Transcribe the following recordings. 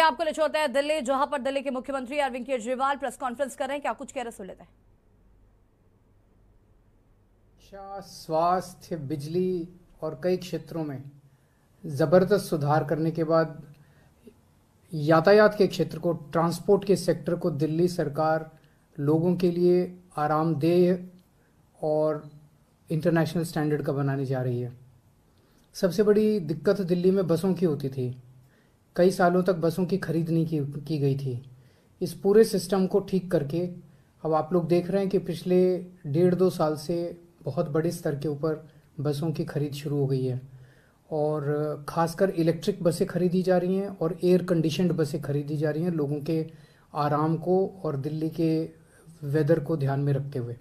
हैं आपको छोड़ते हैं दिल्ली जहां पर दिल्ली के मुख्यमंत्री अरविंद केजरीवाल प्रेस कॉन्फ्रेंस कर रहे हैं क्या कुछ कह रहे सुन लेते हैं शिक्षा स्वास्थ्य बिजली और कई क्षेत्रों में ज़बरदस्त सुधार करने के बाद यातायात के क्षेत्र को ट्रांसपोर्ट के सेक्टर को दिल्ली सरकार लोगों के लिए आरामदेह और इंटरनेशनल स्टैंडर्ड का बनाने जा रही है सबसे बड़ी दिक्कत दिल्ली में बसों की होती थी कई सालों तक बसों की खरीद नहीं की, की गई थी इस पूरे सिस्टम को ठीक करके अब आप लोग देख रहे हैं कि पिछले डेढ़ दो साल से बहुत बड़े स्तर के ऊपर बसों की खरीद शुरू हो गई है और ख़ासकर इलेक्ट्रिक बसें खरीदी जा रही हैं और एयर कंडीशनड बसें खरीदी जा रही हैं लोगों के आराम को और दिल्ली के वेदर को ध्यान में रखते हुए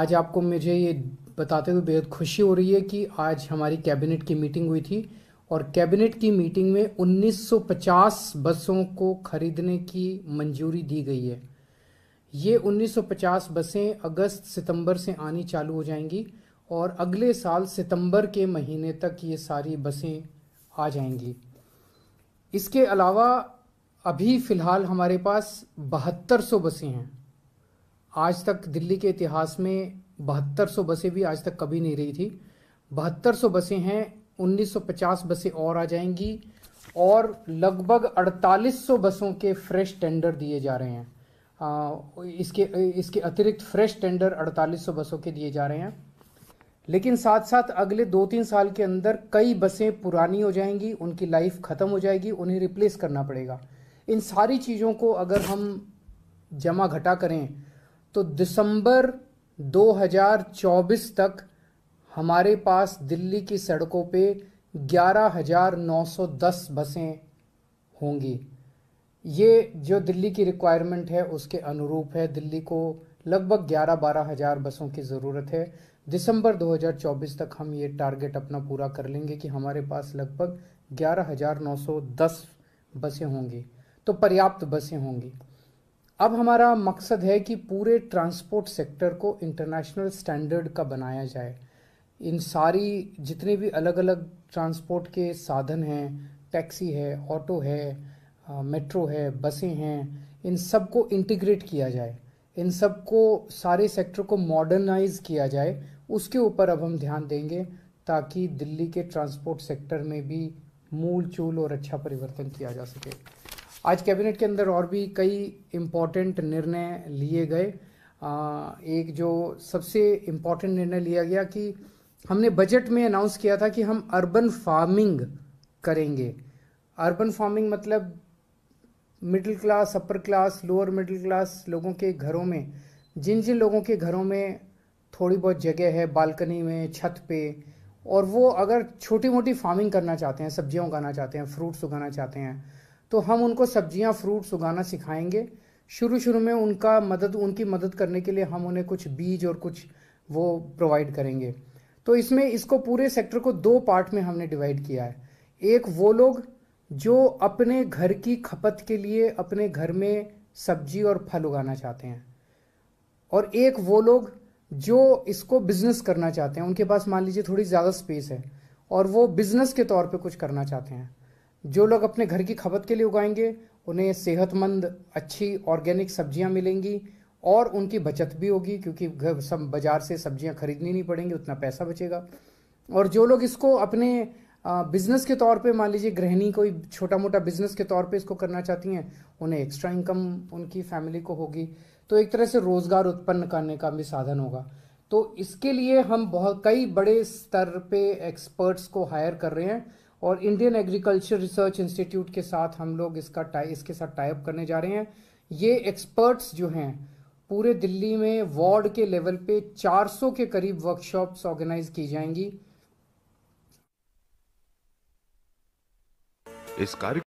आज आपको मुझे ये बताते हुए बेहद खुशी हो रही है कि आज हमारी कैबिनेट की मीटिंग हुई थी और कैबिनेट की मीटिंग में 1950 बसों को खरीदने की मंजूरी दी गई है ये 1950 बसें अगस्त सितंबर से आनी चालू हो जाएंगी और अगले साल सितंबर के महीने तक ये सारी बसें आ जाएंगी इसके अलावा अभी फ़िलहाल हमारे पास बहत्तर सौ बसें हैं आज तक दिल्ली के इतिहास में बहत्तर सौ बसें भी आज तक कभी नहीं रही थी बहत्तर सौ बसें हैं 1950 बसें और आ जाएंगी और लगभग 4800 बसों के फ्रेश टेंडर दिए जा रहे हैं आ, इसके इसके अतिरिक्त फ्रेश टेंडर 4800 बसों के दिए जा रहे हैं लेकिन साथ साथ अगले दो तीन साल के अंदर कई बसें पुरानी हो जाएंगी उनकी लाइफ ख़त्म हो जाएगी उन्हें रिप्लेस करना पड़ेगा इन सारी चीज़ों को अगर हम जमा घटा करें तो दिसंबर 2024 तक हमारे पास दिल्ली की सड़कों पे 11,910 बसें होंगी ये जो दिल्ली की रिक्वायरमेंट है उसके अनुरूप है दिल्ली को लगभग ग्यारह बारह हज़ार बसों की ज़रूरत है दिसंबर 2024 तक हम ये टारगेट अपना पूरा कर लेंगे कि हमारे पास लगभग 11,910 बसें होंगी तो पर्याप्त बसें होंगी अब हमारा मकसद है कि पूरे ट्रांसपोर्ट सेक्टर को इंटरनेशनल स्टैंडर्ड का बनाया जाए इन सारी जितने भी अलग अलग ट्रांसपोर्ट के साधन हैं टैक्सी है ऑटो है मेट्रो है बसें हैं इन सब को इंटीग्रेट किया जाए इन सब को सारे सेक्टर को मॉडर्नाइज किया जाए उसके ऊपर अब हम ध्यान देंगे ताकि दिल्ली के ट्रांसपोर्ट सेक्टर में भी मूल चूल और अच्छा परिवर्तन किया जा सके आज कैबिनेट के अंदर और भी कई इम्पॉर्टेंट निर्णय लिए गए आ, एक जो सबसे इम्पॉर्टेंट निर्णय लिया गया कि हमने बजट में अनाउंस किया था कि हम अर्बन फार्मिंग करेंगे अर्बन फार्मिंग मतलब middle class upper class lower middle class लोगों के घरों में जिन जिन लोगों के घरों में थोड़ी बहुत जगह है बालकनी में छत पे और वो अगर छोटी मोटी फार्मिंग करना चाहते हैं सब्जियां उगाना चाहते हैं फ्रूट्स उगाना चाहते हैं तो हम उनको सब्जियां फ्रूट्स उगाना सिखाएंगे शुरू शुरू में उनका मदद उनकी मदद करने के लिए हम उन्हें कुछ बीज और कुछ वो प्रोवाइड करेंगे तो इसमें इसको पूरे सेक्टर को दो पार्ट में हमने डिवाइड किया है एक वो लोग जो अपने घर की खपत के लिए अपने घर में सब्जी और फल उगाना चाहते हैं और एक वो लोग जो इसको बिजनेस करना चाहते हैं उनके पास मान लीजिए थोड़ी ज़्यादा स्पेस है और वो बिजनेस के तौर पे कुछ करना चाहते हैं जो लोग अपने घर की खपत के लिए उगाएंगे उन्हें सेहतमंद अच्छी ऑर्गेनिक सब्जियां मिलेंगी और उनकी बचत भी होगी क्योंकि घर सब बाज़ार से सब्जियां खरीदनी नहीं पड़ेंगी उतना पैसा बचेगा और जो लोग इसको अपने बिज़नेस के तौर पे मान लीजिए गृहिणी कोई छोटा मोटा बिज़नेस के तौर पे इसको करना चाहती हैं उन्हें एक्स्ट्रा इनकम उनकी फैमिली को होगी तो एक तरह से रोज़गार उत्पन्न करने का भी साधन होगा तो इसके लिए हम बहुत कई बड़े स्तर पे एक्सपर्ट्स को हायर कर रहे हैं और इंडियन एग्रीकल्चर रिसर्च इंस्टीट्यूट के साथ हम लोग इसका टाई इसके साथ टाइप करने जा रहे हैं ये एक्सपर्ट्स जो हैं पूरे दिल्ली में वार्ड के लेवल पे 400 के करीब वर्कशॉप्स ऑर्गेनाइज की जाएंगी इस कार्य